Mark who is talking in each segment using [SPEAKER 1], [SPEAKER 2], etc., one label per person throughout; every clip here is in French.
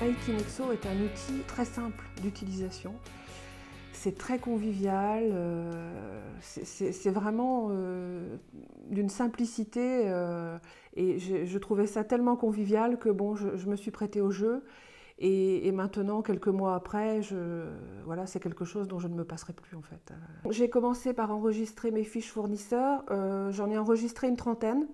[SPEAKER 1] Aikinexo est un outil très simple d'utilisation. C'est très convivial, euh, c'est vraiment euh, d'une simplicité euh, et je, trouvais ça tellement convivial que bon, je, me suis prêtée au jeu et, maintenant, quelques mois après, voilà, c'est quelque chose dont je ne me passerai plus en fait. J'ai commencé par enregistrer mes fiches fournisseurs, j'en ai enregistré une trentaine.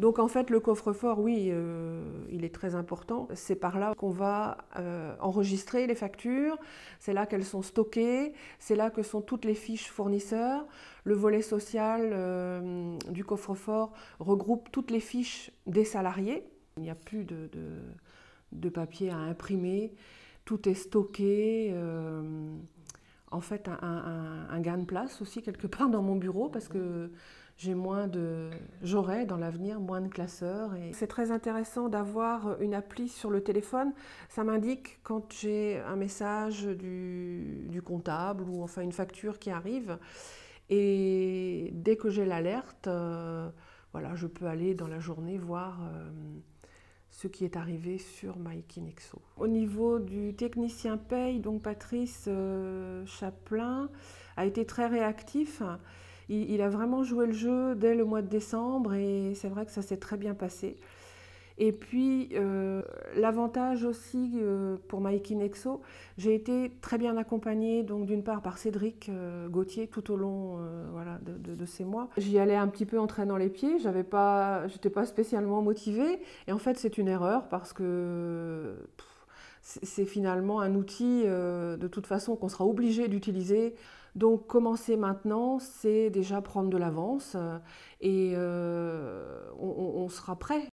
[SPEAKER 1] Donc en fait, le coffre-fort, oui, euh, il est très important. C'est par là qu'on va euh, enregistrer les factures, c'est là qu'elles sont stockées, c'est là que sont toutes les fiches fournisseurs. Le volet social euh, du coffre-fort regroupe toutes les fiches des salariés. Il n'y a plus de, papier à imprimer, tout est stocké en fait un, un, gain de place aussi quelque part dans mon bureau parce que j'ai moins de, j'aurai dans l'avenir moins de classeurs. Et... C'est très intéressant d'avoir une appli sur le téléphone. Ça m'indique quand j'ai un message du, du, comptable ou enfin une facture qui arrive. Et dès que j'ai l'alerte, euh, voilà, je peux aller dans la journée voir. Euh, ce qui est arrivé sur MyKinexo. Au niveau du technicien paye, donc Patrice euh, Chaplin a été très réactif il, a vraiment joué le jeu dès le mois de décembre et c'est vrai que ça s'est très bien passé. Et puis, euh, l'avantage aussi euh, pour Mikey Nexo, j'ai été très bien accompagnée, donc d'une part par Cédric euh, Gauthier tout au long voilà, de, ces mois. J'y allais un petit peu en traînant les pieds, j'avais pas, j'étais pas spécialement motivée. Et en fait, c'est une erreur parce que c'est finalement un outil euh, de toute façon qu'on sera obligé d'utiliser. Donc commencer maintenant, c'est déjà prendre de l'avance euh, et euh, on, sera prêt